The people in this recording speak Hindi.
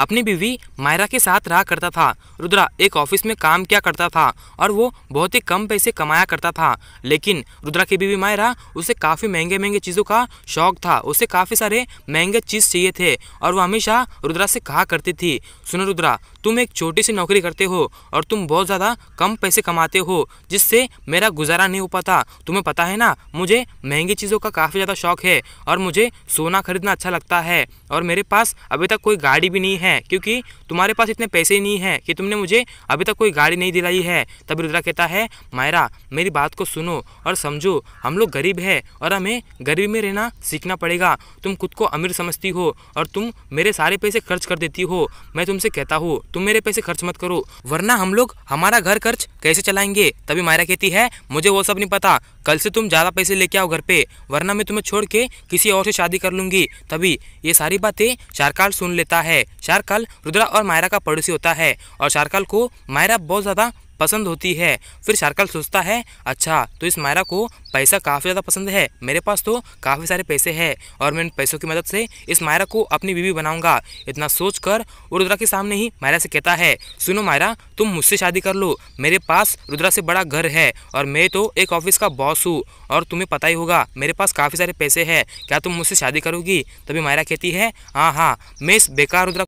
अपनी बीवी मायरा के साथ रहा करता था रुद्रा एक ऑफिस में काम किया करता था और वो बहुत ही कम पैसे कमाया करता था लेकिन रुद्रा की बीवी मायरा उसे काफ़ी महंगे महंगे चीज़ों का शौक था उसे काफ़ी सारे महंगे चीज़ चाहिए थे और वो हमेशा रुद्रा से कहा करती थी सुनो रुद्रा तुम एक छोटी सी नौकरी करते हो और तुम बहुत ज़्यादा कम पैसे कमाते हो जिससे मेरा गुजारा नहीं हो पाता तुम्हें पता है ना मुझे महंगी चीज़ों का काफ़ी ज़्यादा शौक है और मुझे सोना खरीदना अच्छा लगता है और मेरे पास अभी तक कोई गाड़ी भी नहीं है हैं क्योंकि तुम्हारे पास इतने पैसे नहीं हैं कि तुमने मुझे अभी तक कोई गाड़ी नहीं दिलाई है तभी रुद्रा कहता है मायरा मेरी बात को सुनो और समझो हम लोग गरीब है और हमें गरीबी में रहना सीखना पड़ेगा तुम खुद को अमीर समझती हो और तुम मेरे सारे पैसे खर्च कर देती हो मैं तुमसे कहता हूँ तुम मेरे पैसे खर्च मत करो वरना हम लोग हमारा घर खर्च कैसे चलाएंगे तभी मायरा कहती है मुझे वो सब नहीं पता कल से तुम ज़्यादा पैसे लेके आओ घर पे वरना मैं तुम्हें छोड़ के किसी और से शादी कर लूँगी तभी ये सारी बातें चारकाल सुन लेता है चार शारकाल रुद्रा और मायरा का पड़ोसी होता है और शारकाल को मायरा बहुत ज़्यादा पसंद होती है फिर शारकाल सोचता है अच्छा तो इस मायरा को पैसा काफ़ी ज़्यादा पसंद है मेरे पास तो काफ़ी सारे पैसे हैं और मैं इन पैसों की मदद से इस मायरा को अपनी बीवी बनाऊंगा इतना सोच कर वो रुद्रा के सामने ही मायरा से कहता है सुनो मायरा तुम मुझसे शादी कर लो मेरे पास रुद्रा से बड़ा घर है और मैं तो एक ऑफिस का बॉस हूँ और तुम्हें पता ही होगा मेरे पास काफ़ी सारे पैसे हैं क्या तुम मुझसे शादी करोगी तभी मायरा कहती है हाँ हाँ मैं इस बेकार रुद्रा